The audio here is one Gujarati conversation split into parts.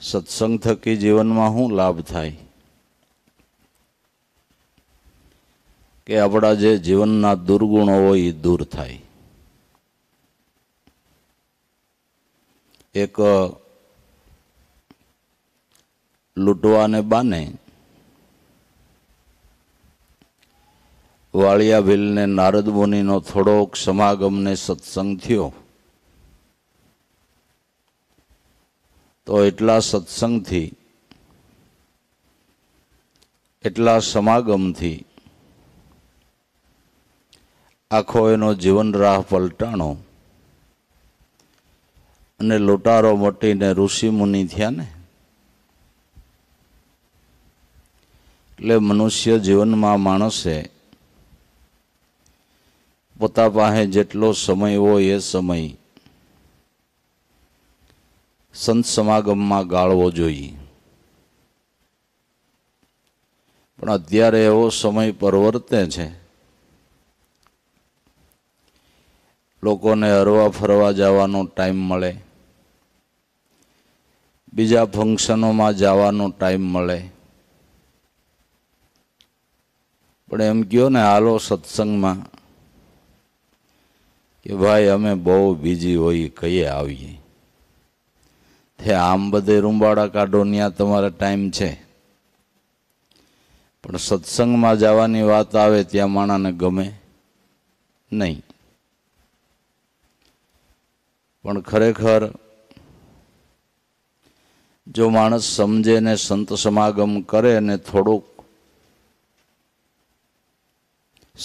સત્સંગ થકી જીવનમાં શું લાભ થાય કે આપણા જે જીવનના દુર્ગુણો હોય એ દૂર થાય એક લૂંટવાને બાને વાળિયા ભીલને નારદ મુનિનો થોડોક સમાગમને સત્સંગ થયો તો એટલા સત્સંગથી એટલા સમાગમથી આખો એનો જીવન રાહ પલટાણો અને લોટારો મટીને ઋષિમુનિ થયા ને એટલે મનુષ્ય જીવનમાં માણસે પોતા પાસે જેટલો સમય હોય એ સમય સંત સમાગમમાં ગાળવો જોઈએ પણ અત્યારે એવો સમય પરવર્તે છે લોકોને હરવા ફરવા જવાનો ટાઈમ મળે બીજા ફંક્શનોમાં જવાનો ટાઈમ મળે પણ એમ કહો ને હાલો સત્સંગમાં કે ભાઈ અમે બહુ બીજી હોઈએ કહીએ આવીએ થે આમ બધે રૂંબાડા કાઢો ત્યાં તમારા ટાઈમ છે પણ સત્સંગમાં જવાની વાત આવે ત્યાં માણાને ગમે નહીં પણ ખરેખર જો માણસ સમજે ને સંત સમાગમ કરે ને થોડુંક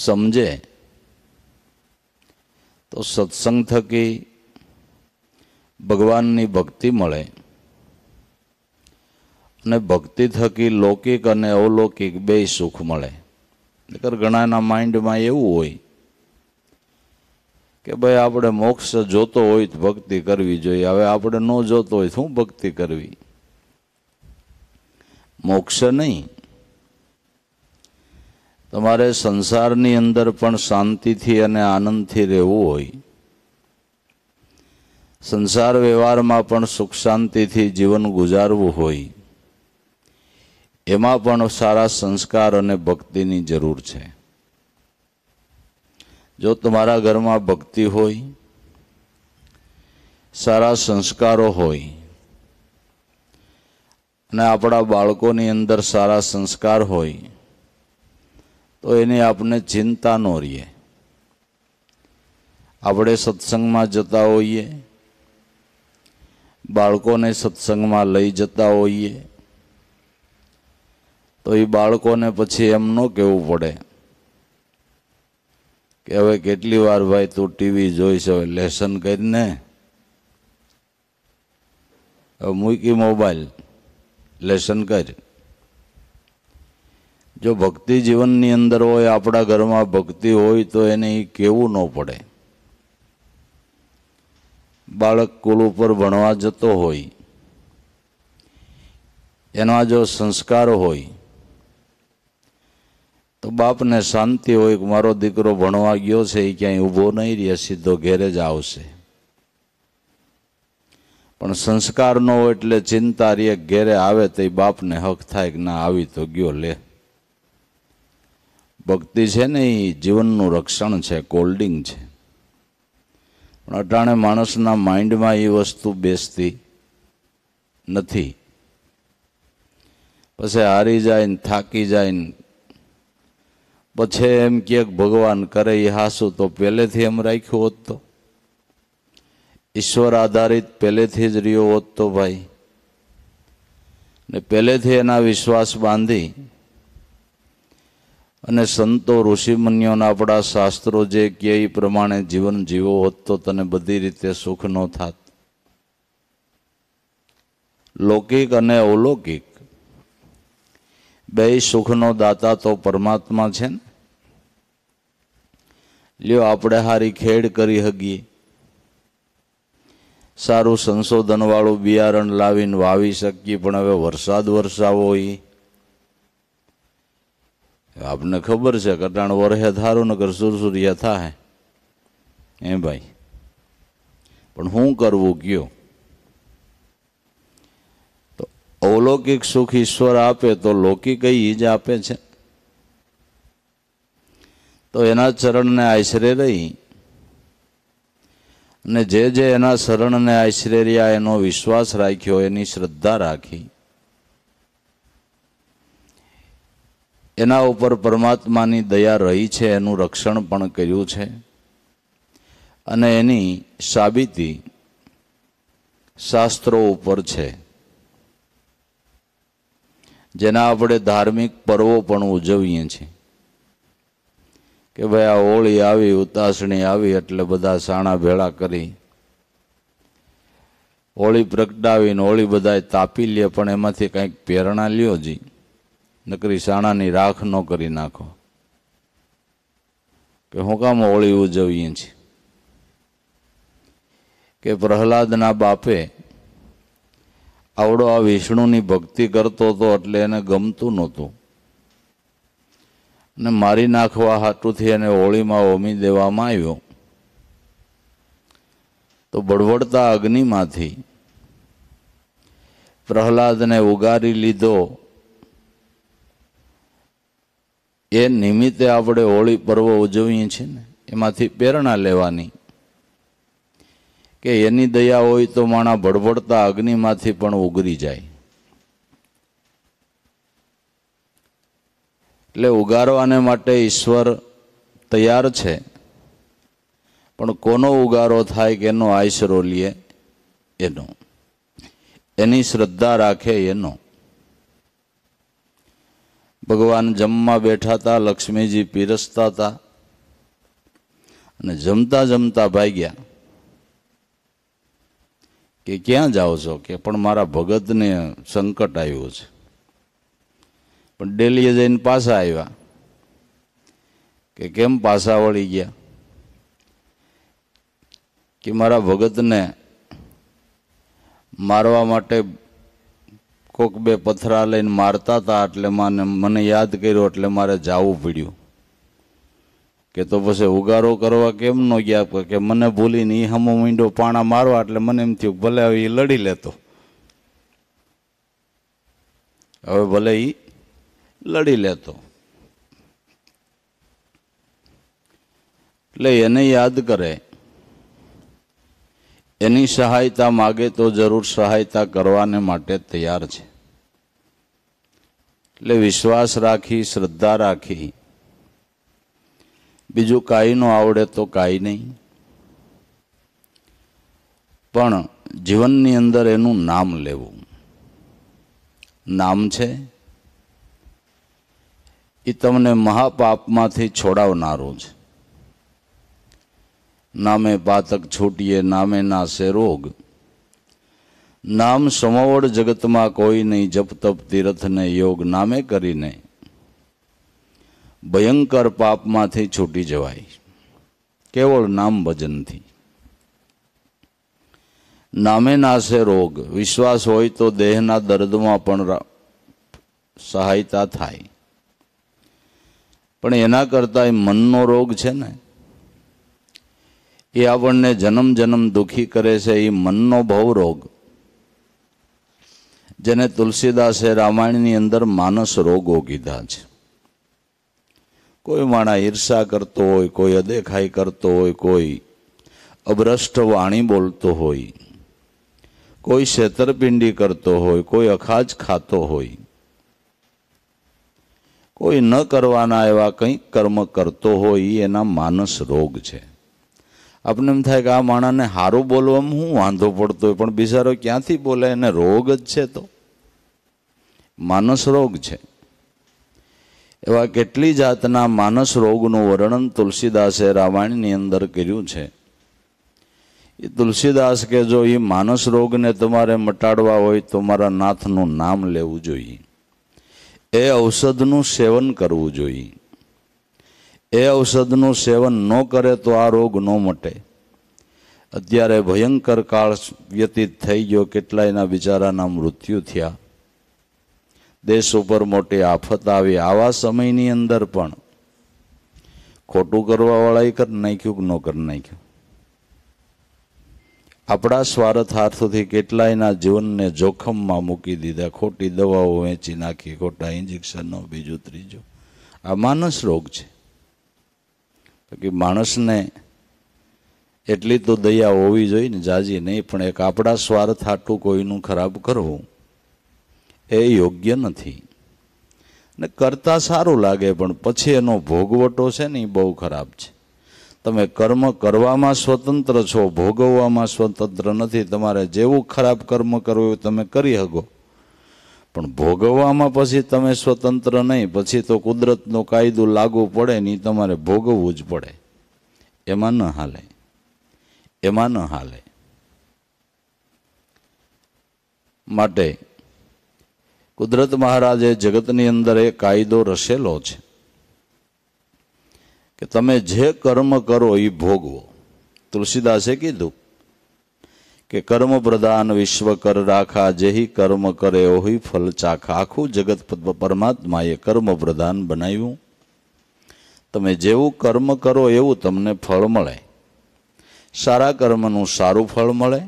સમજે તો સત્સંગ થકી ભગવાનની ભક્તિ મળે અને ભક્તિ થકી લૌકિક અને અવલૌકિક બે સુખ મળે નકર ઘણાના માઇન્ડમાં એવું હોય કે ભાઈ આપણે મોક્ષ જોતો હોય તો ભક્તિ કરવી જોઈએ હવે આપણે ન જોતો હોય તો શું ભક્તિ કરવી મોક્ષ નહીં તમારે સંસારની અંદર પણ શાંતિથી અને આનંદથી રહેવું હોય સંસાર વ્યવહારમાં પણ સુખ શાંતિથી જીવન ગુજારવું હોય એમાં પણ સારા સંસ્કાર અને ભક્તિની જરૂર છે જો તમારા ઘરમાં ભક્તિ હોય સારા સંસ્કારો હોય અને આપણા બાળકોની અંદર સારા સંસ્કાર હોય તો એની આપણે ચિંતા ન રહીએ આપણે સત્સંગમાં જતા હોઈએ બાળકોને સત્સંગમાં લઈ જતા હોઈએ તો એ બાળકોને પછી એમ ન કહેવું પડે કે હવે કેટલી વાર ભાઈ તું ટીવી જોઈશ હવે લેસન કરીને હવે મૂકી મોબાઈલ લેસન કર જો ભક્તિ જીવનની અંદર હોય આપણા ઘરમાં ભક્તિ હોય તો એને એ કહેવું ન પડે બાળક કુલ ઉપર ભણવા જતો હોય એના જો સંસ્કાર હોય તો બાપને શાંતિ હોય કે મારો દીકરો ભણવા ગયો છે એ ક્યાંય ઊભો નહીં રહે સીધો ઘેરે જ આવશે પણ સંસ્કાર ન હોય એટલે ચિંતા રે ઘેરે આવે તો એ બાપને હક થાય કે ના આવી તો ગયો લે ભક્તિ છે ને એ જીવનનું રક્ષણ છે કોલ્ડિંગ છે પણ અટાણે માણસના માઇન્ડમાં એ વસ્તુ બેસતી નથી પછી હારી જાય ને થાકી જાય ને પછી એમ કે ભગવાન કરે એ હાસું તો પહેલેથી એમ રાખ્યું હોત તો ઈશ્વર આધારિત પહેલેથી જ રહ્યો હોત તો ભાઈ ને પહેલેથી એના વિશ્વાસ બાંધી અને સંતો ઋષિમુનિઓના આપણા શાસ્ત્રો જે કહે એ પ્રમાણે જીવન જીવો હોત તો તને બધી રીતે સુખ ન થાત લૌકિક અને અલૌકિક બે સુખનો દાતા તો પરમાત્મા છે ને લ્યો આપણે હારી ખેડ કરી હગીએ સારું સંશોધનવાળું બિયારણ લાવીને વાવી શકીએ પણ હવે વરસાદ વરસાવો હોય આપને ખબર છે કટાણ વરહે ધારું નગર સુરસુરિયા થાય એમ ભાઈ પણ હું કરવું કયો તો અવલૌકિક સુખ ઈશ્વર આપે તો લૌકિક ઈજ આપે છે તો એના ચરણને આશરે રહી અને જે જે એના શરણને આશરે રહ્યા એનો વિશ્વાસ રાખ્યો એની શ્રદ્ધા રાખી એના ઉપર પરમાત્માની દયા રહી છે એનું રક્ષણ પણ કર્યું છે અને એની સાબિતી શાસ્ત્રો ઉપર છે જેના આપણે ધાર્મિક પર્વો પણ ઉજવીએ છીએ કે ભાઈ આ હોળી આવી ઉતાસણી આવી એટલે બધા સાણા ભેળા કરી હોળી પ્રગટાવીને હોળી બધાએ તાપી લે પણ એમાંથી કંઈક પ્રેરણા લ્યો જી નકરી શાણાની રાખ ન કરી નાખો કે હું કામ ઓળી ઉજવીએ છીએ કે પ્રહલાદના બાપે આવડો આ વિષ્ણુની ભક્તિ કરતો હતો એટલે એને ગમતું નહોતું અને મારી નાખવા હાટુથી એને હોળીમાં હોમી દેવામાં આવ્યો તો બળવડતા અગ્નિમાંથી પ્રહલાદને ઉગારી લીધો એ નિમિત્તે આપણે હોળી પર્વ ઉજવીએ છીએ ને એમાંથી પ્રેરણા લેવાની કે એની દયા હોય તો માણા ભડભડતા અગ્નિમાંથી પણ ઉગરી જાય એટલે ઉગારવાને માટે ઈશ્વર તૈયાર છે પણ કોનો ઉગારો થાય કે એનો આશરો લે એનો એની શ્રદ્ધા રાખે એનો ભગવાન જમવા બેઠા હતા લક્ષ્મીજી પીરસતા હતા અને જમતા જમતા ભાગ્યા કે ક્યાં જાઓ છો કે પણ મારા ભગતને સંકટ આવ્યું છે પણ ડેલીએ જઈને પાછા આવ્યા કે કેમ પાછા વળી ગયા કે મારા ભગતને મારવા માટે કોક બે પથરા લઈને મારતા હતા એટલે મને મને યાદ કર્યું એટલે મારે જવું પડ્યું કે તો પછી ઉગારો કરવા કેમ ન ગયા કે મને ભૂલીને એ હમો મીંડો પાણા મારવા એટલે મને એમ થયું ભલે હવે એ લડી લેતો હવે ભલે એ લડી લેતો એટલે એને યાદ કરે એની સહાયતા માગે તો જરૂર સહાયતા કરવાને માટે તૈયાર છે એટલે વિશ્વાસ રાખી શ્રદ્ધા રાખી બીજું કાંઈ ન આવડે તો કાંઈ નહીં પણ જીવનની અંદર એનું નામ લેવું નામ છે એ તમને મહાપાપમાંથી છોડાવનારું છે નામે પાતક છૂટીએ નામે નાશે રોગ નામ સમવડ જગતમાં કોઈ નહીં જપ તપ તીર્થને યોગ નામે કરીને ભયંકર પાપમાંથી છૂટી જવાય કેવળ નામ ભજનથી નામે નાશે રોગ વિશ્વાસ હોય તો દેહના દર્દમાં પણ સહાયતા થાય પણ એના કરતાં મનનો રોગ છે ને એ આપણને જન્મ જન્મ દુઃખી કરે છે એ મનનો ભવ રોગ જેને તુલસીદાસે રામાયણની અંદર માનસ રોગો કીધા છે કોઈ માણા ઈર્ષા કરતો હોય કોઈ અદેખાઈ કરતો હોય કોઈ અભ્રષ્ટ વાણી બોલતો હોય કોઈ શેતરપિંડી કરતો હોય કોઈ અખાજ ખાતો હોય કોઈ ન કરવાના એવા કંઈક કર્મ કરતો હોય એના માનસ રોગ છે આપણને એમ થાય કે આ માણસને સારું બોલવામાં હું વાંધો પડતો હોય પણ બિચારો ક્યાંથી બોલે એને રોગ જ છે તો માનસ રોગ છે એવા કેટલી જાતના માનસ રોગનું વર્ણન તુલસીદાસે રામાયણની અંદર કર્યું છે એ તુલસીદાસ કે જો એ માનસ રોગને તમારે મટાડવા હોય તો મારા નાથનું નામ લેવું જોઈએ એ ઔષધનું સેવન કરવું જોઈએ એ ઔષધનું સેવન ન કરે તો આ રોગ ન મટે અત્યારે ભયંકર કાળ વ્યતીત થઈ ગયો કેટલાયના બિચારાના મૃત્યુ થયા દેશ ઉપર મોટી આફત આવી આવા સમયની અંદર પણ ખોટું કરવાવાળાએ કર નાખ્યું ન કર નાખ્યું આપણા સ્વાર્થાર્થોથી કેટલાયના જીવનને જોખમમાં મૂકી દીધા ખોટી દવાઓ વેચી નાખી ખોટા ઇન્જેક્શનનો બીજું ત્રીજું આ માનસ રોગ છે કે માણસને એટલી તો દયા હોવી જોઈએ ને જાજી નહીં પણ એક આપણા સ્વાર્થ આટલું કોઈનું ખરાબ કરવું એ યોગ્ય નથી ને કરતાં સારું લાગે પણ પછી એનો ભોગવટો છે ને એ બહુ ખરાબ છે તમે કર્મ કરવામાં સ્વતંત્ર છો ભોગવવામાં સ્વતંત્ર નથી તમારે જેવું ખરાબ કર્મ કરવું એવું તમે કરી શકો પણ ભોગવવામાં પછી તમે સ્વતંત્ર નહીં પછી તો કુદરતનો કાયદો લાગુ પડે નહીં તમારે ભોગવવું જ પડે એમાં ન હાલે એમાં ન હાલે માટે કુદરત મહારાજે જગતની અંદર એ કાયદો રસેલો છે કે તમે જે કર્મ કરો એ ભોગવો તુલસીદાસે કીધું કે કર્મ પ્રધાન વિશ્વ કર રાખા જેહી કર્મ કરે ઓહી ફલ ચાખા આખું જગત પરમાત્માએ કર્મ પ્રધાન બનાવ્યું તમે જેવું કર્મ કરો એવું તમને ફળ મળે સારા કર્મનું સારું ફળ મળે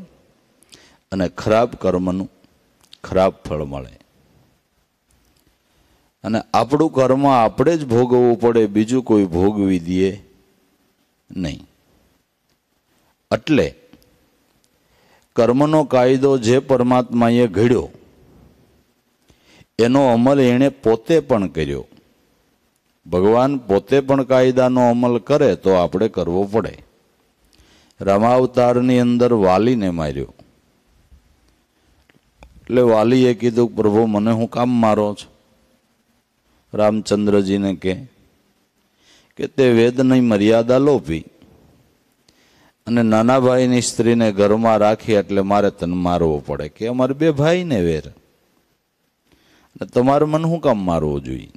અને ખરાબ કર્મનું ખરાબ ફળ મળે અને આપણું કર્મ આપણે જ ભોગવવું પડે બીજું કોઈ ભોગવી દે નહીં એટલે કર્મનો કાયદો જે પરમાત્માએ ઘડ્યો એનો અમલ એણે પોતે પણ કર્યો ભગવાન પોતે પણ કાયદાનો અમલ કરે તો આપણે કરવો પડે રામાવતારની અંદર વાલીને માર્યો એટલે વાલીએ કીધું પ્રભુ મને હું કામ મારો છો રામચંદ્રજીને કે તે વેદની મર્યાદા લોપી અને નાના ભાઈની સ્ત્રીને ઘરમાં રાખી એટલે મારે તને મારવો પડે કે અમારે બે ભાઈને વેર અને તમારું મન શું કામ મારવું જોઈએ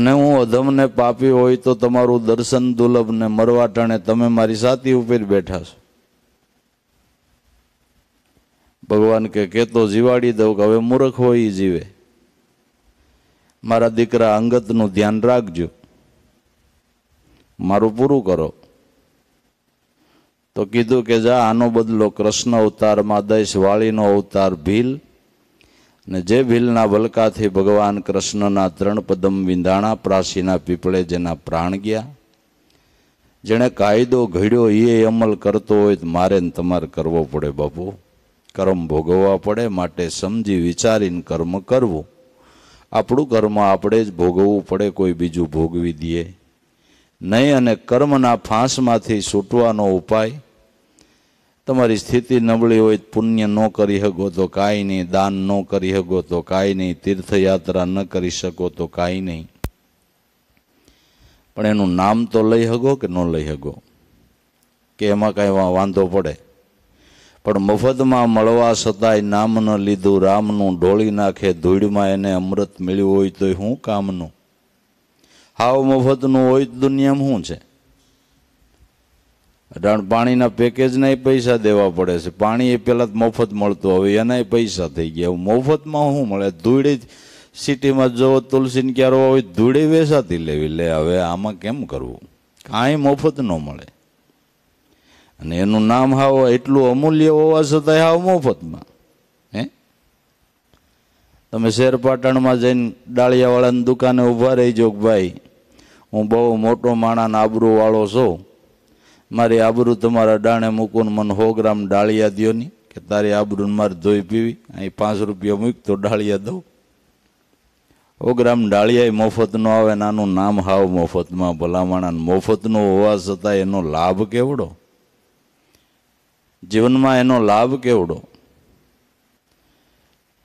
અને હું અધમને પાપી હોય તો તમારું દર્શન દુર્લભ ને મરવા ટાણે તમે મારી સાથી ઉપર બેઠા છો ભગવાન કે કેતો જીવાડી દઉં કે હવે મૂર્ખ હોય એ જીવે મારા દીકરા અંગતનું ધ્યાન રાખજો મારું પૂરું કરો તો કીધું કે જા આનો બદલો કૃષ્ણ અવતારમાં દઈશ વાળીનો અવતાર ભીલ ને જે ભીલના વલકાથી ભગવાન કૃષ્ણના ત્રણ પદમ વિંધાણા પ્રાસીના પીપળે જેના પ્રાણ ગયા જેણે કાયદો ઘડ્યો એ અમલ કરતો હોય તો મારે ને તમારે કરવો પડે બાપુ કર્મ ભોગવવા પડે માટે સમજી વિચારીને કર્મ કરવું આપણું કર્મ આપણે જ ભોગવવું પડે કોઈ બીજું ભોગવી દઈએ નહીં અને કર્મના ફાંસમાંથી છૂટવાનો ઉપાય તમારી સ્થિતિ નબળી હોય પુણ્ય ન કરી શકો તો કાંઈ નહીં દાન ન કરી શકો તો કાંઈ નહીં તીર્થયાત્રા ન કરી શકો તો કાંઈ નહીં પણ એનું નામ તો લઈ શકો કે ન લઈ શકો કે એમાં કાંઈ વાંધો પડે પણ મફતમાં મળવા છતાંય નામ ન લીધું રામનું ઢોળી નાખે ધૂળમાં એને અમૃત મળ્યું હોય તો હું કામનું હાવ મફતનું હોય તો દુનિયામાં શું છે કારણ પાણીના પેકેજના પૈસા દેવા પડે છે પાણી એ પહેલાં મફત મળતું હવે એનાય પૈસા થઈ ગયા મફતમાં શું મળે ધૂળી સિટીમાં જો તુલસીને ક્યારો હોય ધૂળી વેસાતી લેવી લે હવે આમાં કેમ કરવું કાંઈ મફત ન મળે અને એનું નામ હાવ એટલું અમૂલ્ય હોવા છતાંય હાવ મફતમાં હે તમે શેરપાટણમાં જઈને ડાળિયાવાળાની દુકાને ઊભા રહી રહીજો ભાઈ હું બહુ મોટો માણાના આબરૂવાળો છું મારી આબરૂ તમારા ડાણે મૂકું મને સો ગ્રામ ડાળિયા દો ની કે તારી આબરૂ મારે ધોઈ પીવી અહીં પાંચ રૂપિયા મૂક તો ડાળિયા દઉં સો ગ્રામ ડાળિયા મફતનો આવે નાનું નામ હાવ મફતમાં ભલામણા મફતનો હોવા છતાં એનો લાભ કેવડો જીવનમાં એનો લાભ કેવડો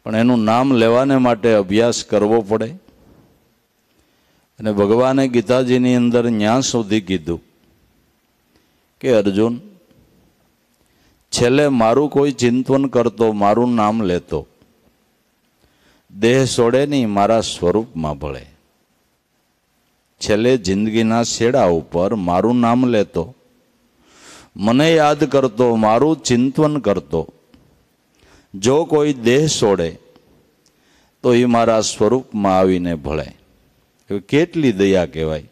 પણ એનું નામ લેવાને માટે અભ્યાસ કરવો પડે અને ભગવાને ગીતાજીની અંદર ન્યા સુધી કીધું કે અર્જુન છેલ્લે મારું કોઈ ચિંતન કરતો મારું નામ લેતો દેહ સોડે નહીં મારા સ્વરૂપમાં ભળે છેલ્લે જિંદગીના શેડા ઉપર મારું નામ લેતો મને યાદ કરતો મારું ચિંતન કરતો જો કોઈ દેહ છોડે તો એ મારા સ્વરૂપમાં આવીને ભળે કેટલી દયા કહેવાય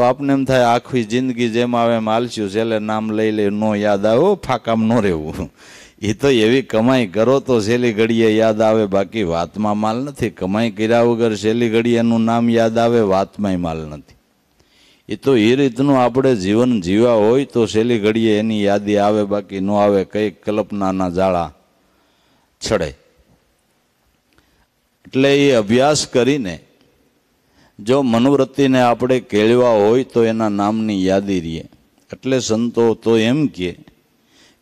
તો આપને એમ થાય આખી જિંદગી જેમ આવે એમ આલસ્યું છેલ્લે નામ લઈ લે નો યાદ આવો ફાકામ ન રહેવું એ તો એવી કમાઈ કરો તો સેલી ઘડીએ યાદ આવે બાકી વાતમાં માલ નથી કમાઈ કર્યા વગર છેલ્લી ઘડીએનું નામ યાદ આવે વાતમાંય માલ નથી એ તો એ રીતનું આપણે જીવન જીવા હોય તો છેલ્લી ઘડીએ એની યાદી આવે બાકી ન આવે કંઈક કલ્પનાના જાળા છડે એટલે એ અભ્યાસ કરીને જો મનોવૃત્તિને આપણે કેળવા હોય તો એના નામની યાદી રહીએ એટલે સંતો તો એમ કહે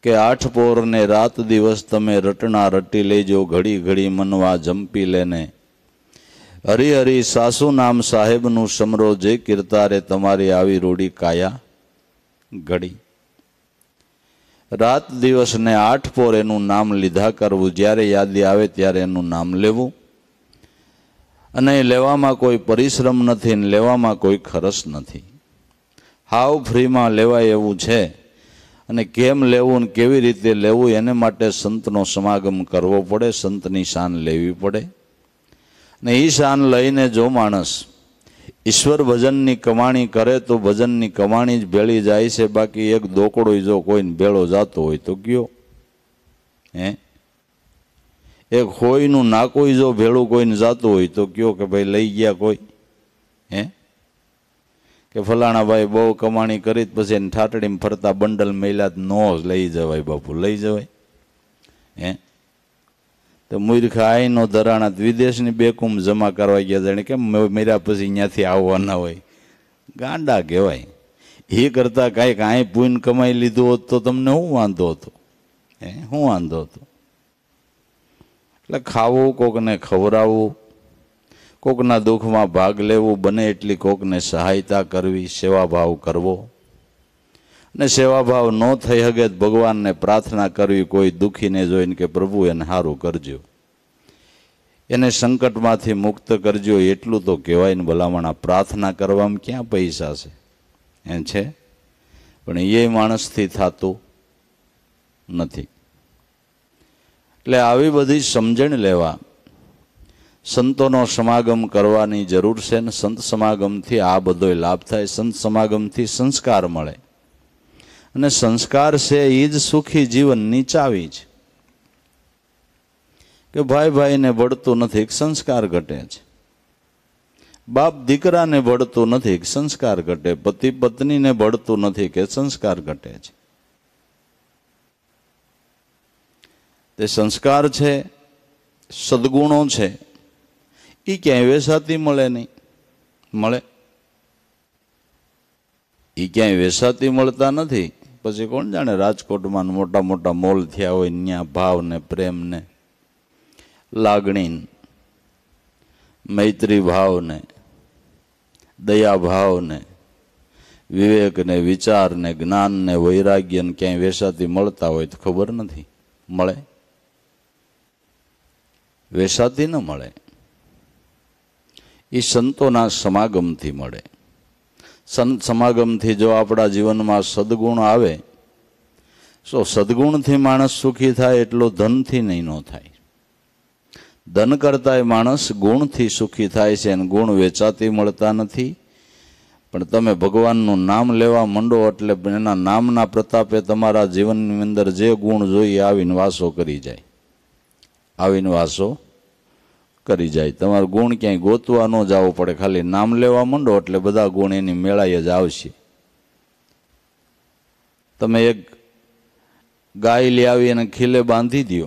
કે આઠ પોરને રાત દિવસ તમે રટના રટી લેજો ઘડી ઘડી મનવા જંપી લેને હરી સાસુ નામ સાહેબનું સમરો જે કીર્તારે તમારી આવી રોડી કાયા ઘડી રાત દિવસને આઠ પોર એનું નામ લીધા કરવું જ્યારે યાદી આવે ત્યારે એનું નામ લેવું અને લેવામાં કોઈ પરિશ્રમ નથી ને લેવામાં કોઈ ખર્ચ નથી હાવ ફ્રીમાં લેવાય એવું છે અને કેમ લેવું ને કેવી રીતે લેવું એને માટે સંતનો સમાગમ કરવો પડે સંતની શાન લેવી પડે ને એ શાન લઈને જો માણસ ઈશ્વર ભજનની કમાણી કરે તો ભજનની કમાણી જ ભેળી જાય છે બાકી એક દોકડો જો કોઈને ભેળો જાતો હોય તો ગયો હે એક હોયનું નાકોઈ જો ભેળું કોઈને જાતું હોય તો કયો કે ભાઈ લઈ ગયા કોઈ હે કે ફલાણા ભાઈ બહુ કમાણી કરી પછી એને ઠાટડીમાં ફરતા બંડલ મેલા નો જ લઈ જવાય બાપુ લઈ જવાય હે તો મૂર્ખ આઈનો ધરાણા વિદેશની બેકુમ જમા કરવા ગયા જાણે કેમ મેર્યા પછી અહીંયાથી આવવાના હોય ગાંડા કહેવાય એ કરતાં કાંઈક અહીં પૂન કમાઈ લીધું હોત તો તમને હું વાંધો હતો હે હું વાંધો હતો એટલે ખાવું કોકને ખવડાવવું કોકના દુઃખમાં ભાગ લેવો બને એટલી કોકને સહાયતા કરવી સેવાભાવ કરવો અને સેવાભાવ ન થઈ હગે ભગવાનને પ્રાર્થના કરવી કોઈ દુઃખીને જોઈને કે પ્રભુ એને સારું કરજો એને સંકટમાંથી મુક્ત કરજો એટલું તો કહેવાય ને ભલામણ પ્રાર્થના કરવામાં ક્યાં પૈસા છે એ છે પણ એ માણસથી થતું નથી એટલે આવી બધી સમજણ લેવા સંતોનો સમાગમ કરવાની જરૂર છે ને સંત સમાગમથી આ બધો લાભ થાય સંત સમાગમથી સંસ્કાર મળે અને સંસ્કાર છે એ જ સુખી જીવનની ચાવી જ કે ભાઈ ભાઈને ભળતું નથી સંસ્કાર ઘટે છે બાપ દીકરાને ભળતું નથી સંસ્કાર ઘટે પતિ પત્નીને ભળતું નથી કે સંસ્કાર ઘટે છે તે સંસ્કાર છે સદગુણો છે એ ક્યાંય વેસાતી મળે નહીં મળે એ ક્યાંય વેસાતી મળતા નથી પછી કોણ જાણે રાજકોટમાં મોટા મોટા મોલ થયા હોય ત્યાં ભાવને પ્રેમને લાગણી મૈત્રી ભાવને દયા ભાવને વિવેકને વિચારને જ્ઞાનને વૈરાગ્યને ક્યાંય વેસાતી મળતા હોય તો ખબર નથી મળે વેસાતી ન મળે એ સંતોના સમાગમથી મળે સંત સમાગમથી જો આપણા જીવનમાં સદગુણ આવે તો સદગુણથી માણસ સુખી થાય એટલો ધનથી નહીં ન થાય ધન કરતાંય માણસ ગુણથી સુખી થાય છે અને ગુણ વેચાતી મળતા નથી પણ તમે ભગવાનનું નામ લેવા માંડો એટલે એના નામના પ્રતાપે તમારા જીવનની અંદર જે ગુણ જોઈએ આવીને વાસો કરી જાય આવીને વાસો કરી જાય તમારો ગુણ ક્યાંય ગોતવા ન જવો પડે ખાલી નામ લેવા માંડો એટલે બધા ગુણ એની મેળાઈ જ આવશે તમે એક ગાય લઈ આવી અને ખીલે બાંધી દો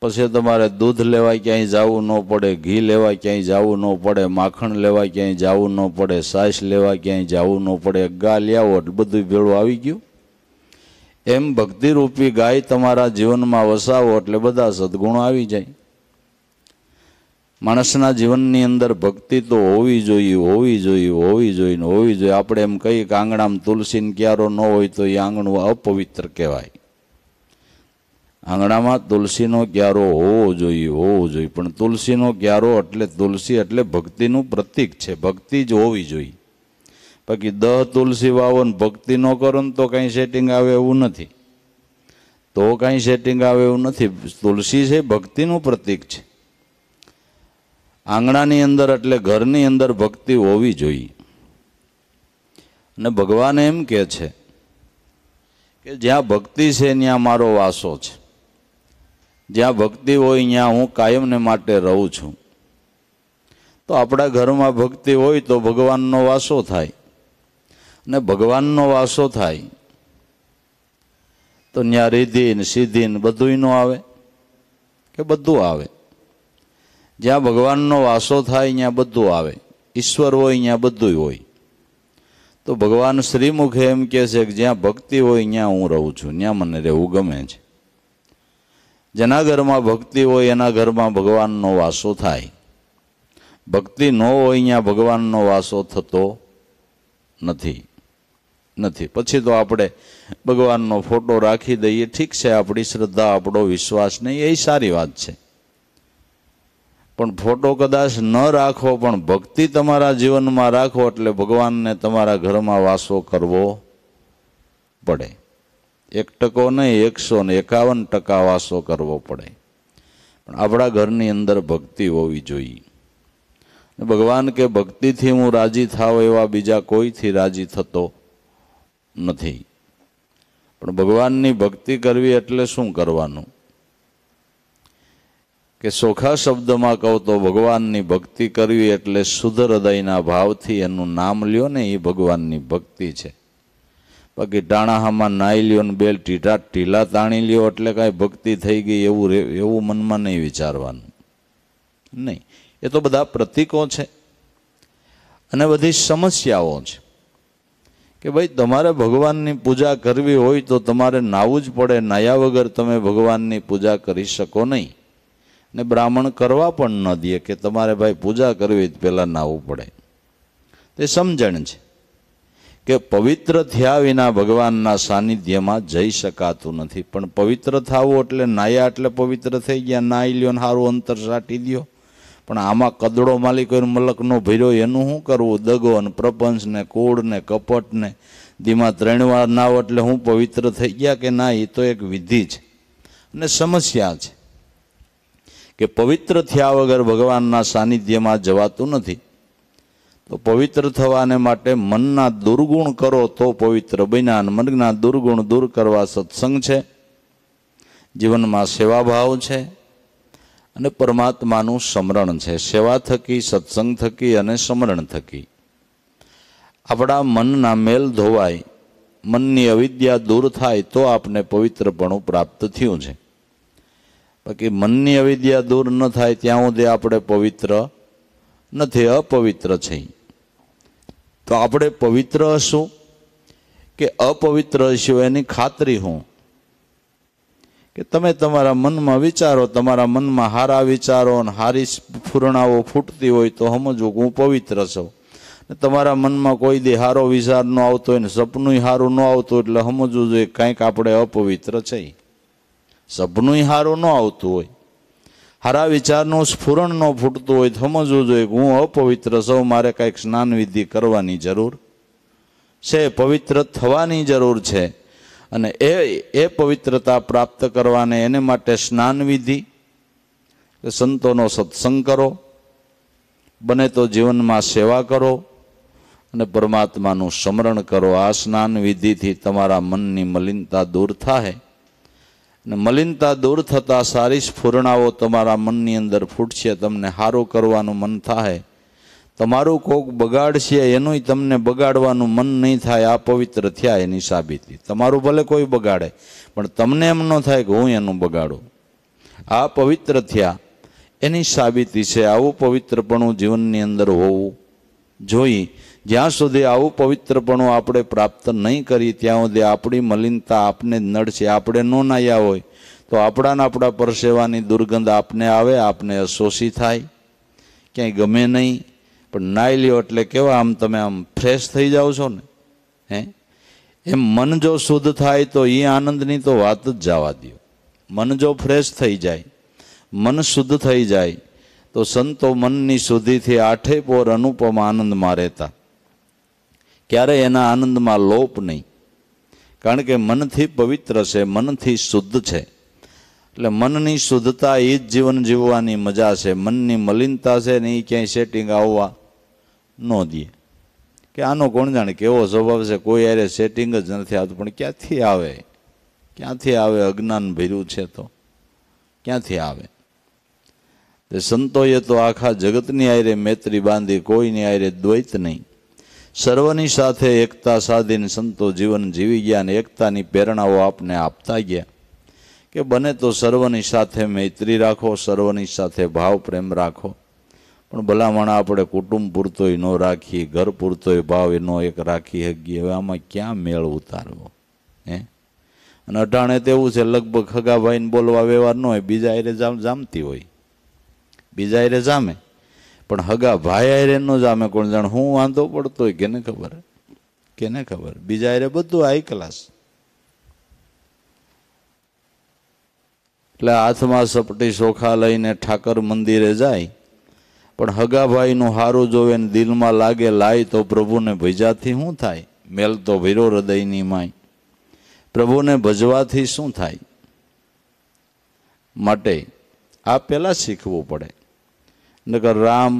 પછી તમારે દૂધ લેવા ક્યાંય જવું ન પડે ઘી લેવા ક્યાંય જવું ન પડે માખણ લેવા ક્યાંય જવું ન પડે સાસ લેવા ક્યાંય જવું ન પડે ગા લઈ આવો એટલે બધું ભેળું આવી ગયું એમ ભક્તિરૂપી ગાય તમારા જીવનમાં વસાવો એટલે બધા સદગુણો આવી જાય માણસના જીવનની અંદર ભક્તિ તો હોવી જોઈએ હોવી જોઈએ હોવી જોઈએ હોવી જોઈએ આપણે એમ કહીએ કે આંગણામાં તુલસીને ક્યારો ન હોય તો એ આંગણું અપવિત્ર કહેવાય આંગણામાં તુલસીનો ક્યારો હોવો જોઈએ હોવો જોઈએ પણ તુલસીનો ક્યારો એટલે તુલસી એટલે ભક્તિનું પ્રતીક છે ભક્તિ જ હોવી જોઈએ બાકી દહ તુલસી વાવન ભક્તિ ન કરો ને તો કાંઈ સેટિંગ આવે એવું નથી તો કાંઈ સેટિંગ આવે એવું નથી તુલસી છે ભક્તિનું પ્રતીક છે આંગણાની અંદર એટલે ઘરની અંદર ભક્તિ હોવી જોઈએ અને ભગવાન એમ કહે છે કે જ્યાં ભક્તિ છે ત્યાં મારો વાસો છે જ્યાં ભક્તિ હોય ત્યાં હું કાયમને માટે રહું છું તો આપણા ઘરમાં ભક્તિ હોય તો ભગવાનનો વાસો થાય અને ભગવાનનો વાસો થાય તો ત્યાં રિધિન સિદ્ધિન બધું ન આવે કે બધું આવે જ્યાં ભગવાનનો વાસો થાય ત્યાં બધું આવે ઈશ્વર હોય ત્યાં બધું હોય તો ભગવાન શ્રીમુખે એમ કહે છે કે જ્યાં ભક્તિ હોય ત્યાં હું રહું છું ત્યાં મને રહેવું ગમે છે જેના ઘરમાં ભક્તિ હોય એના ઘરમાં ભગવાનનો વાસો થાય ભક્તિ ન હોય ત્યાં ભગવાનનો વાસો થતો નથી નથી પછી તો આપણે ભગવાનનો ફોટો રાખી દઈએ ઠીક છે આપણી શ્રદ્ધા આપણો વિશ્વાસ નહીં એ સારી વાત છે પણ ફોટો કદાચ ન રાખો પણ ભક્તિ તમારા જીવનમાં રાખો એટલે ભગવાનને તમારા ઘરમાં વાસો કરવો પડે એક ટકો નહીં એકસો ને એકાવન ટકા વાસો કરવો પડે પણ આપણા ઘરની અંદર ભક્તિ હોવી જોઈએ ભગવાન કે ભક્તિથી હું રાજી થાવ એવા બીજા કોઈથી રાજી થતો નથી પણ ભગવાનની ભક્તિ કરવી એટલે શું કરવાનું કે સોખા શબ્દમાં કહું તો ભગવાનની ભક્તિ કરવી એટલે શુદ્ધ હૃદયના ભાવથી એનું નામ લ્યો ને એ ભગવાનની ભક્તિ છે બાકી ટાણાહામાં નાઈ લ્યો ને બેલ ટીટા ટીલા તાણી લ્યો એટલે કાંઈ ભક્તિ થઈ ગઈ એવું એવું મનમાં નહીં વિચારવાનું નહીં એ તો બધા પ્રતિકો છે અને બધી સમસ્યાઓ છે કે ભાઈ તમારે ભગવાનની પૂજા કરવી હોય તો તમારે નાવું જ પડે નાયા વગર તમે ભગવાનની પૂજા કરી શકો નહીં ને બ્રાહ્મણ કરવા પણ ન દે કે તમારે ભાઈ પૂજા કરવી જ પહેલાં નાવું પડે તે સમજણ છે કે પવિત્ર થયા વિના ભગવાનના સાનિધ્યમાં જઈ શકાતું નથી પણ પવિત્ર થવું એટલે નાયા એટલે પવિત્ર થઈ ગયા નાઈ લ્યો ને સારું અંતર સાટી દો પણ આમાં કદડો માલિકો મલકનો ભર્યો એનું શું કરવું દગો અને પ્રપંચને કૂળને કપટને ધીમા ત્રણ વાર નાવ એટલે હું પવિત્ર થઈ ગયા કે ના એ તો એક વિધિ છે અને સમસ્યા છે કે પવિત્ર થયા વગર ભગવાનના સાનિધ્યમાં જવાતું નથી તો પવિત્ર થવાને માટે મનના દુર્ગુણ કરો તો પવિત્ર બન્યા અને મનના દુર્ગુણ દૂર કરવા સત્સંગ છે જીવનમાં સેવાભાવ છે અને પરમાત્માનું સમરણ છે સેવા થકી સત્સંગ થકી અને સમરણ થકી આપણા મનના મેલ ધોવાય મનની અવિદ્યા દૂર થાય તો આપને પવિત્રપણું પ્રાપ્ત થયું છે બાકી મનની અવિદ્યા દૂર ન થાય ત્યાં સુધી આપણે પવિત્ર નથી અપવિત્ર છે તો આપણે પવિત્ર હશું કે અપવિત્ર હશું એની ખાતરી હું કે તમે તમારા મનમાં વિચારો તમારા મનમાં હારા વિચારો અને હારી ફૂરણાઓ ફૂટતી હોય તો સમજો હું પવિત્ર છું ને તમારા મનમાં કોઈ દી હારો વિચાર ન આવતો હોય ને સપનુંય હારું ન આવતું એટલે સમજવું જોઈએ કંઈક આપણે અપવિત્ર છે સપનુંય હારું ન આવતું હોય હારા વિચારનું સ્ફુરણ ન ફૂટતું હોય તો સમજવું જોઈએ કે હું અપવિત્ર છું મારે કંઈક વિધિ કરવાની જરૂર છે પવિત્ર થવાની જરૂર છે અને એ એ પવિત્રતા પ્રાપ્ત કરવાને એને માટે સ્નાન વિધિ સંતોનો સત્સંગ કરો બને તો જીવનમાં સેવા કરો અને પરમાત્માનું સ્મરણ કરો આ સ્નાન વિધિથી તમારા મનની મલિનતા દૂર થાય અને મલિનતા દૂર થતાં સારી સ્ફૂરણાઓ તમારા મનની અંદર ફૂટશે તમને સારું કરવાનું મન થાય તમારું કોક બગાડશે એનુંય તમને બગાડવાનું મન નહીં થાય આ પવિત્ર થયા એની સાબિતી તમારું ભલે કોઈ બગાડે પણ તમને એમ ન થાય કે હું એનું બગાડું આ પવિત્ર થયા એની સાબિતી છે આવું પવિત્રપણું જીવનની અંદર હોવું જોઈ જ્યાં સુધી આવું પવિત્રપણું આપણે પ્રાપ્ત નહીં કરી ત્યાં સુધી આપણી મલિનતા આપને જ નડશે આપણે ન નાયા હોય તો આપણાને આપણા પરસેવાની દુર્ગંધ આપને આવે આપને અશોષી થાય ક્યાંય ગમે નહીં પણ નાહી લ્યો એટલે કેવા આમ તમે આમ ફ્રેશ થઈ જાઓ છો ને હે એમ મન જો શુદ્ધ થાય તો એ આનંદની તો વાત જ જવા દો મન જો ફ્રેશ થઈ જાય મન શુદ્ધ થઈ જાય તો સંતો મનની શુદ્ધિથી આઠે પોર અનુપમા આનંદમાં રહેતા ક્યારે એના આનંદમાં લોપ નહીં કારણ કે મનથી પવિત્ર છે મનથી શુદ્ધ છે એટલે મનની શુદ્ધતા એ જ જીવન જીવવાની મજા છે મનની મલિનતા છે ને એ ક્યાંય સેટિંગ આવવા ન દે કે આનો કોણ જાણે કેવો સ્વભાવ છે કોઈ યારે સેટિંગ જ નથી આવતું પણ ક્યાંથી આવે ક્યાંથી આવે અજ્ઞાન ભર્યું છે તો ક્યાંથી આવે તે સંતોએ તો આખા જગતની આયરે મૈત્રી બાંધી કોઈની આયરે દ્વૈત નહીં સર્વની સાથે એકતા સાધીને સંતો જીવન જીવી ગયા અને એકતાની પ્રેરણાઓ આપને આપતા ગયા કે બને તો સર્વની સાથે મૈત્રી રાખો સર્વની સાથે ભાવ પ્રેમ રાખો પણ ભલામણ આપણે કુટુંબ પૂરતોય ન રાખીએ ઘર પૂરતોય ભાવ એનો એક રાખી શકીએ હવે આમાં ક્યાં મેળ ઉતારવો હે અને અટાણે તેવું છે લગભગ ખગાભાઈને બોલવા વ્યવહાર ન હોય બીજા એરે જામ જામતી હોય બીજા એરે જામે પણ હગા ભાઈ આયરે ન જામે કોણ જાણ હું વાંધો પડતો હોય કેને ખબર કેને ખબર બીજા આયરે બધું હાઈ ક્લાસ એટલે હાથમાં સપટી ચોખા લઈને ઠાકર મંદિરે જાય પણ હગાભાઈનું હારું જોવે ને દિલમાં લાગે લાય તો પ્રભુને ભજાથી શું થાય મેલ તો ભીરો હૃદયની માય પ્રભુને ભજવાથી શું થાય માટે આ પહેલાં શીખવું પડે નકર રામ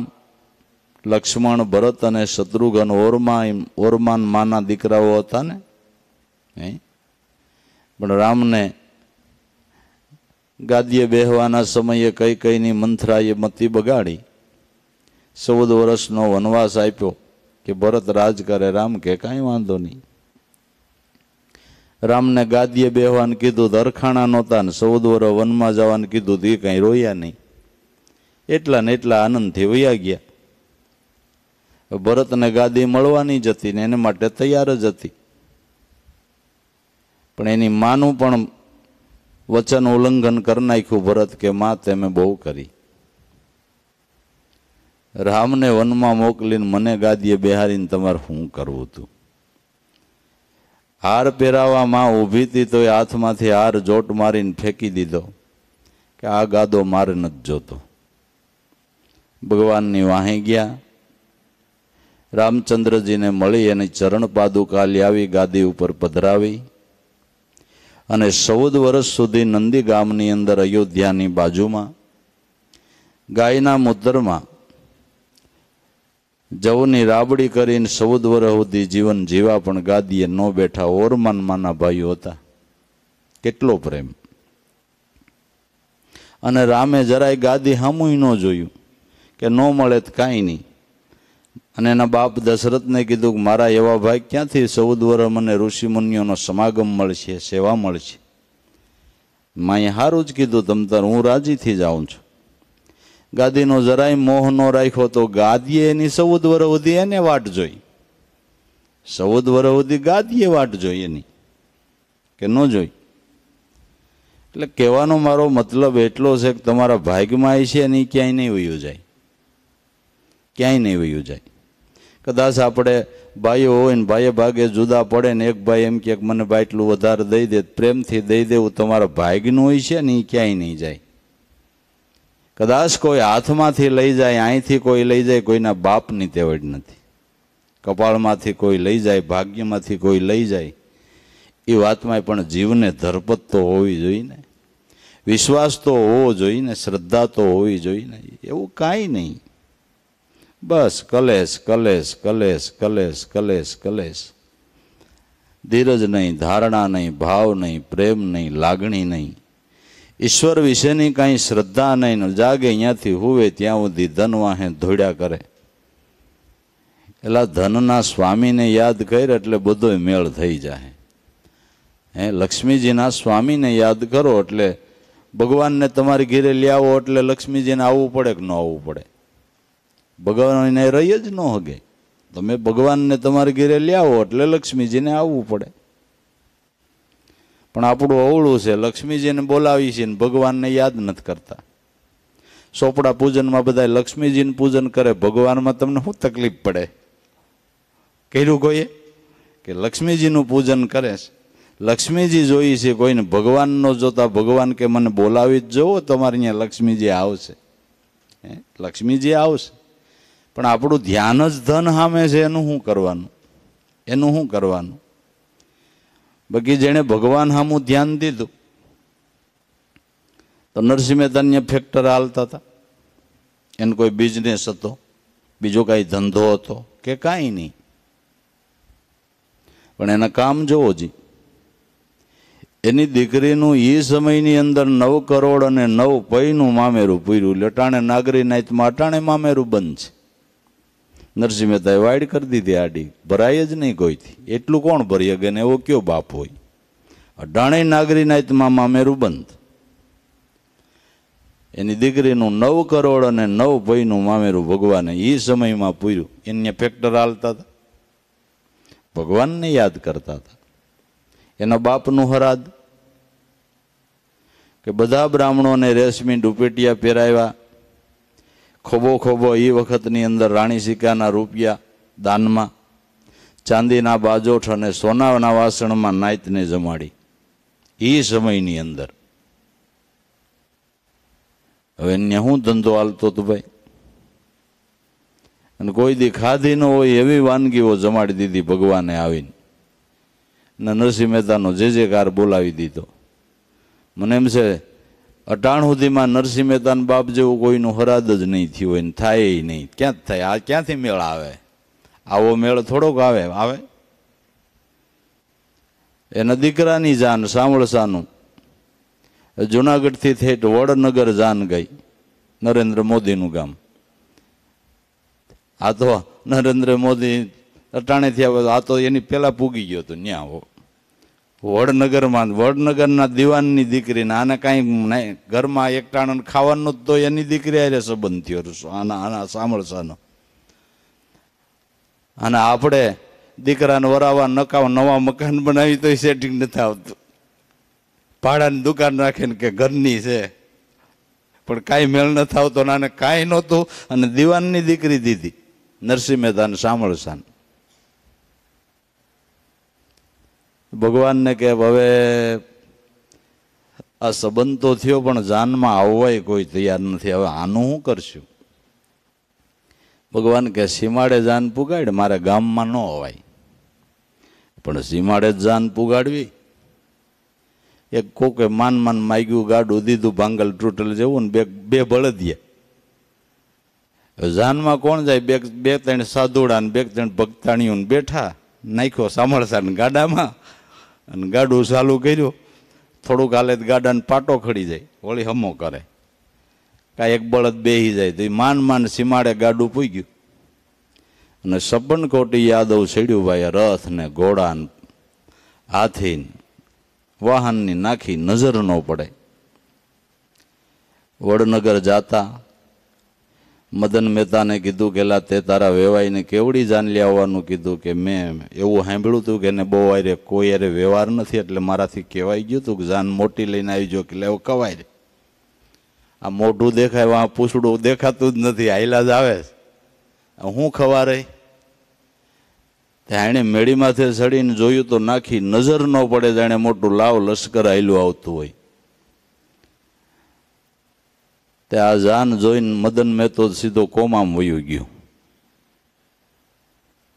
લક્ષ્મણ ભરત અને શત્રુઘ્ન ઓરમા ઓરમાન માના દીકરાઓ હતા ને હે પણ રામને ગાદીએ બેહવાના સમયે કઈ કઈની મંથરાએ મતી બગાડી ચૌદ વર્ષનો વનવાસ આપ્યો કે ભરત રાજ કરે રામ કે કાંઈ વાંધો નહીં રામને ગાદીએ બેહવાને કીધું દરખાણા નહોતા ને ચૌદ વર્ષ વનમાં જવાનું કીધું તે કાંઈ રોયા નહીં એટલા ને એટલા આનંદથી વયા ગયા ભરતને ગાદી મળવાની જ હતી ને એને માટે તૈયાર જ હતી પણ એની માનું પણ વચન ઉલ્લંઘન કરી નાખ્યું ભરત કે માં તમે બહુ કરી રામને વનમાં મોકલીને મને ગાદીએ બેહારીને તમારે શું કરવું હતું હાર પહેરાવા માં ઊભી હતી તો એ હાથમાંથી હાર જોટ મારીને ફેંકી દીધો કે આ ગાદો મારે નથી જોતો ભગવાનની વાહી ગયા રામચંદ્રજીને મળી એની ચરણ પાદુકા લાવી ગાદી ઉપર પધરાવી અને ચૌદ વર્ષ સુધી નંદી ગામની અંદર અયોધ્યાની બાજુમાં ગાયના મુદ્દરમાં જવની રાબડી કરીને ચૌદ વર્ષ સુધી જીવન જીવા પણ ગાદીએ ન બેઠા ઓરમાનમાંના ભાઈઓ હતા કેટલો પ્રેમ અને રામે જરાય ગાદી હામુય ન જોયું કે ન મળે તો કાંઈ નહીં અને એના બાપ દશરથને કીધું કે મારા એવા ભાઈ ક્યાંથી સૌદ વર્ષ મને ઋષિમુનિઓનો સમાગમ મળશે સેવા મળશે માએ હારું જ કીધું તમ તાર હું રાજીથી જાઉં છું ગાદીનો જરાય મોહ ન રાખ્યો તો ગાદીએ એની સૌદ વર્ષ સુધી એને વાટ જોઈ સૌદ વર્ષ સુધી ગાદીએ વાટ જોઈ એની કે ન જોઈ એટલે કહેવાનો મારો મતલબ એટલો છે કે તમારા ભાગ્યમાં છે અને ક્યાંય નહીં વયું જાય ક્યાંય નહીં વયું જાય કદાચ આપણે ભાઈઓ હોય ને ભાઈએ ભાગે જુદા પડે ને એક ભાઈ એમ કે મને ભાઈ એટલું વધારે દઈ દે પ્રેમથી દઈ દેવું તમારા ભાગ્યનું હોય છે ને એ ક્યાંય નહીં જાય કદાચ કોઈ હાથમાંથી લઈ જાય અહીંથી કોઈ લઈ જાય કોઈના બાપની તેવડ નથી કપાળમાંથી કોઈ લઈ જાય ભાગ્યમાંથી કોઈ લઈ જાય એ વાતમાં પણ જીવને ધરપત તો હોવી જોઈએ ને વિશ્વાસ તો હોવો જોઈએ ને શ્રદ્ધા તો હોવી જોઈએ ને એવું કાંઈ નહીં બસ કલેશ કલેશ કલેશ કલેશ કલેશ કલેશ ધીરજ નહીં ધારણા નહીં ભાવ નહીં પ્રેમ નહીં લાગણી નહીં ઈશ્વર વિશેની કાંઈ શ્રદ્ધા નહીં જાગે અહીંયાથી હોવે ત્યાં સુધી ધન વાહે ધોડ્યા કરે એટલા ધનના સ્વામીને યાદ કર એટલે બધો મેળ થઈ જાય હે લક્ષ્મીજીના સ્વામીને યાદ કરો એટલે ભગવાનને તમારી ઘીરે લઈ આવો એટલે લક્ષ્મીજીને આવવું પડે કે ન આવવું પડે ભગવાન એને રહી જ ન હગે તમે ભગવાનને તમારે ઘેરે લ્યાવો એટલે લક્ષ્મીજીને આવવું પડે પણ આપણું અવળું છે લક્ષ્મીજીને બોલાવી છે ભગવાનને યાદ નથી કરતા સોપડા પૂજનમાં બધા લક્ષ્મીજીનું પૂજન કરે ભગવાનમાં તમને શું તકલીફ પડે કર્યું કોઈએ કે લક્ષ્મીજીનું પૂજન કરે છે લક્ષ્મીજી જોઈ છે કોઈને ભગવાનનો જોતા ભગવાન કે મને બોલાવી જ જવો તમારે અહીંયા લક્ષ્મીજી આવશે લક્ષ્મીજી આવશે પણ આપણું ધ્યાન જ ધન સામે છે એનું શું કરવાનું એનું શું કરવાનું બાકી જેણે ભગવાન સામું ધ્યાન દીધું તો નરસિંહ મહેતાન્ય ફેક્ટર હાલતા હતા એનો કોઈ બિઝનેસ હતો બીજો કાંઈ ધંધો હતો કે કાંઈ નહીં પણ એના કામ જોવો જી એની દીકરીનું એ સમયની અંદર નવ કરોડ અને નવ પૈનું મામેરું પૂર્યું લટાણે નાગરી નાચમાં અટાણે મામેરું બંધ છે નરસિંહ મહેતાએ વાઇડ કરી દીધી આડી ભરાય જ નહીં કોઈથી એટલું કોણ ભરી શકે ને એવો કયો બાપ હોય અડાણી નાગરીના હિતમાં મામેરું બંધ એની દીકરીનું નવ કરોડ અને નવ ભાઈનું મામેરું ભગવાને એ સમયમાં પૂર્યું એને ફેક્ટર હાલતા હતા ભગવાનને યાદ કરતા હતા એના બાપનું હરાદ કે બધા બ્રાહ્મણોને રેશમી દુપેટિયા પહેરાવ્યા ખોબો ખોબો એ વખતની અંદર રાણી સિક્કાના રૂપિયા દાનમાં ચાંદીના બાજોઠ અને સોનાના વાસણમાં નાયતને જમાડી એ સમયની અંદર હવે એને હું ધંધો હાલતો હતો ભાઈ અને કોઈ દી ખાધી ન હોય એવી વાનગીઓ જમાડી દીધી ભગવાને આવીને ને નરસિંહ મહેતાનો જે જે કાર બોલાવી દીધો મને એમ છે અટાણ સુધીમાં નરસિંહ મહેતાન બાપ જેવું કોઈનું હરાદ જ નહીં થયું હોય ને થાય નહીં ક્યાં થાય આ ક્યાંથી મેળ આવે આવો મેળ થોડોક આવે આવે એના દીકરાની જાન સાંવળસાનું જુનાગઢથી થેઠ વડનગર જાન ગઈ નરેન્દ્ર મોદીનું ગામ આ તો નરેન્દ્ર મોદી અટાણેથી આવે આ તો એની પહેલાં પૂગી ગયો હતો ત્યાં વડનગરમાં વડનગરના દીવાનની દીકરી ને આને કાંઈ નહીં ઘરમાં એકટાણું ખાવાનું જ તો એની દીકરી આરે સંબંધ થયો આના આના સાંભળશાનો અને આપણે દીકરાને વરાવા નકાવ નવા મકાન બનાવી તો સેટિંગ નથી આવતું ભાડાની દુકાન રાખીને કે ઘરની છે પણ કાંઈ મેળ નથી આવતો ને કાંઈ નહોતું અને દીવાનની દીકરી દીધી નરસિંહ મહેતાને સાંભળશાને ભગવાનને કે હવે આ સંબંધ તો થયો પણ જાનમાં આવવાય કોઈ તૈયાર નથી હવે આનું શું કરશું ભગવાન કે સીમાડે જાન પુગાડ મારે ગામમાં ન અવાય પણ સીમાડે જ જાન પુગાડવી એક કોકે માન માન માગ્યું ગાડું દીધું ભાંગલ તૂટલ જેવું ને બે બે બળદિયા જાનમાં કોણ જાય બે બે ત્રણ સાધુડા ને બે ત્રણ ભક્તાણીઓ બેઠા નાખ્યો સામળસાને ગાડામાં અને ગાડું ચાલું કર્યું થોડુંક હાલે ગાડાને પાટો ખડી જાય વળી હમો કરે કાંઈ એક બળદ બેહી જાય તો એ માન માન સીમાડે ગાડું પૂઈ ગયું અને સપન કોટી યાદવ ભાઈ રથ ને ઘોડાને હાથી વાહનની નાખી નજર ન પડે વડનગર જાતા મદન મહેતાને કીધું કે તે તારા વેવાઈને કેવડી જાન લે આવવાનું કીધું કે મેં એવું સાંભળ્યું હતું કે એને બહુ અરે કોઈ અરે વ્યવહાર નથી એટલે મારાથી કહેવાય ગયું હતું કે જાન મોટી લઈને આવી જો કે લેવો કવાય રે આ મોઢું દેખાય આ પૂછડું દેખાતું જ નથી આયલા જ આવે હું ખવા રહી એણે મેળીમાંથી સડીને જોયું તો નાખી નજર ન પડે જાણે મોટું લાવ લશ્કર આયલું આવતું હોય તે આ જાન જોઈને મદન મહેતો સીધો કોમામ વયું ગયું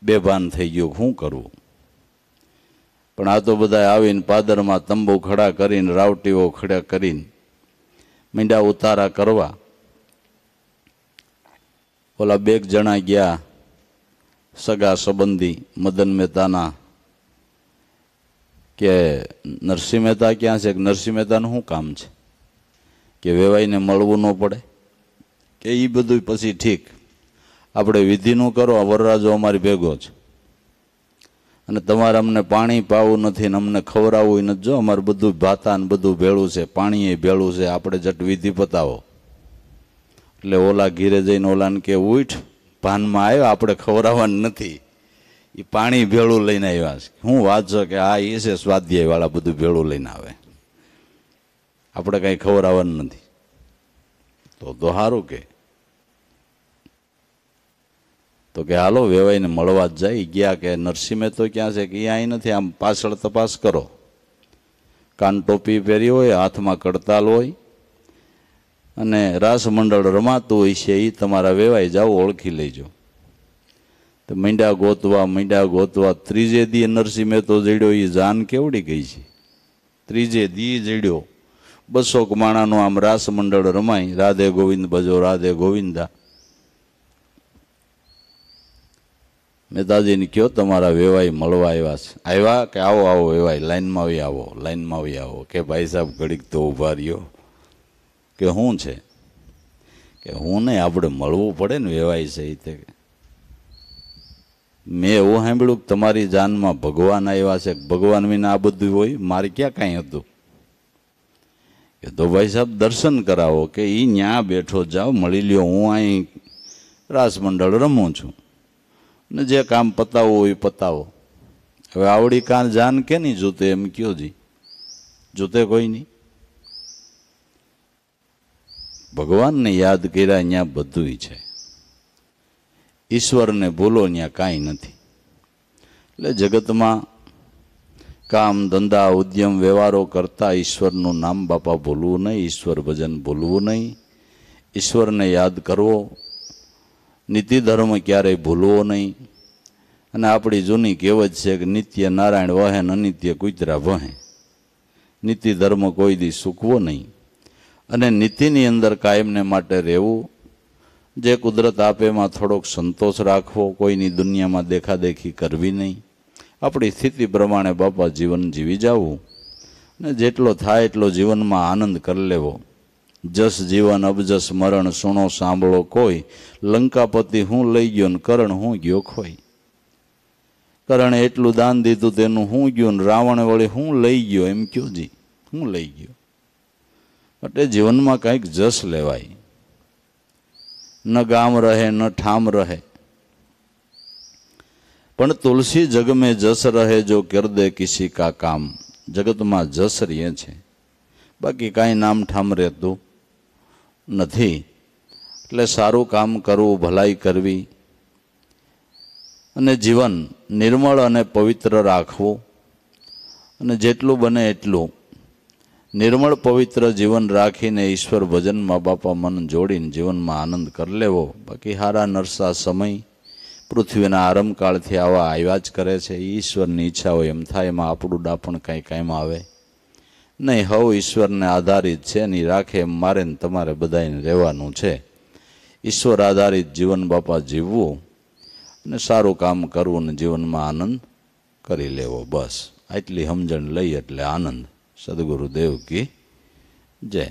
બેભાન થઈ ગયું શું કરવું પણ આ તો બધા આવીને પાદરમાં તંબુ ખડા કરીને રાવટીઓ ખડા કરીને મીંડા ઉતારા કરવા ઓલા બે જણા ગયા સગા સંબંધી મદન મહેતાના કે નરસિંહ મહેતા ક્યાં છે નરસિંહ મહેતાનું શું કામ છે કે વેવાઈને મળવું ન પડે કે એ બધું પછી ઠીક આપણે વિધિનું કરો વરરાજો અમારી ભેગો છે અને તમારે અમને પાણી પાવું નથી ને અમને ખવડાવવું નથી જો અમારે બધું ભાતા ને બધું ભેળું છે પાણી ભેળું છે આપણે જટ વિધિ પતાવો એટલે ઓલા ઘીરે જઈને ઓલાને કે ઉઠ ભાનમાં આવ્યો આપણે ખવડાવવાનું નથી એ પાણી ભેળું લઈને આવ્યા છે હું વાત છે કે આ એ છે સ્વાધ્યાયવાળા બધું ભેળું લઈને આવે આપણે કાંઈ ખબર આવવાની નથી તો તો સારું કે તો કે હાલો વેવાઈને મળવા જ જાય ગયા કે નરસિંહ તો ક્યાં છે કે એ નથી આમ પાછળ તપાસ કરો કાન ટોપી પહેરી હોય હાથમાં કડતાલ હોય અને રાસમંડળ રમાતું હોય છે એ તમારા વેવાઈ જાઓ ઓળખી લેજો તો મીંડા ગોતવા મીંડા ગોતવા ત્રીજે દી નરસિંહ મહેતો જડ્યો એ જાન કેવડી ગઈ છે ત્રીજે દી જડ્યો બસો માણાનું આમ રાસ મંડળ રમાય રાધે ગોવિંદ ભજો રાધે ગોવિંદા મહેતાજીને કહો તમારા વેવાઈ મળવા આવ્યા છે આવ્યા કે આવો આવો વેવાઈ લાઈનમાં આવી આવો લાઈનમાં આવી આવો કે ભાઈ સાહેબ ઘડીક તો ઊભા રહ્યો કે શું છે કે હું નહીં આપણે મળવું પડે ને વેવાય છે તે મેં એવું સાંભળ્યું કે તમારી જાનમાં ભગવાન આવ્યા છે ભગવાન વિના આ બધું હોય મારે ક્યાં કાંઈ હતું કે તો ભાઈ સાહેબ દર્શન કરાવો કે એ ન્યા બેઠો જાઓ મળી લ્યો હું અહીં રાસમંડળ રમું છું ને જે કામ પતાવવું હોય પતાવો હવે આવડી કાન જાન કે નહીં જોતે એમ કયો જી જોતે કોઈ નહીં ભગવાનને યાદ કર્યા અહીંયા બધું છે ઈશ્વરને ભૂલો ત્યાં કાંઈ નથી એટલે જગતમાં કામ ધંધા ઉદ્યમ વ્યવહારો કરતા ઈશ્વરનું નામ બાપા ભૂલવું નહીં ઈશ્વર ભજન ભૂલવું નહીં ઈશ્વરને યાદ કરવો નીતિ ધર્મ ક્યારેય ભૂલવો નહીં અને આપણી જૂની કહેવત છે કે નિત્ય નારાયણ વહે અનિત્ય કુતરા વહે નીતિ ધર્મ કોઈ દી સૂકવો નહીં અને નીતિની અંદર કાયમને માટે રહેવું જે કુદરત આપે એમાં થોડોક સંતોષ રાખવો કોઈની દુનિયામાં દેખાદેખી કરવી નહીં આપણી સ્થિતિ પ્રમાણે બાપા જીવન જીવી જવું ને જેટલો થાય એટલો જીવનમાં આનંદ કરી લેવો જસ જીવન અબજસ મરણ સુણો સાંભળો કોઈ લંકાપતિ હું લઈ ગયો ને કરણ હું ગયો ખોઈ કરણે એટલું દાન દીધું તેનું હું ગયું ને રાવણ વળી હું લઈ ગયો એમ કયો જી હું લઈ ગયો એટલે જીવનમાં કંઈક જસ લેવાય ન ગામ રહે ન ઠામ રહે પણ તુલસી જગ મેં જસ રહે જો કર દે કિસી કા કામ જગતમાં જસ રહે છે બાકી કાંઈ નામ ઠામ રહેતું નથી એટલે સારું કામ કરવું ભલાઈ કરવી અને જીવન નિર્મળ અને પવિત્ર રાખવું અને જેટલું બને એટલું નિર્મળ પવિત્ર જીવન રાખીને ઈશ્વર ભજનમાં બાપા મન જોડીને જીવનમાં આનંદ કરી લેવો બાકી હારા નરસા સમય પૃથ્વીના આરંભકાળથી આવા આવ્યા જ કરે છે ઈશ્વરની ઈચ્છા હોય એમ થાય એમાં આપણું ડાપણ કાંઈ કાંઈમાં આવે નહીં હવ ઈશ્વરને આધારિત છે નહીં રાખે એમ મારે ને તમારે બધાને રહેવાનું છે ઈશ્વર આધારિત જીવન બાપા જીવવું અને સારું કામ કરવું અને જીવનમાં આનંદ કરી લેવો બસ આટલી સમજણ લઈ એટલે આનંદ સદગુરુદેવ કી જય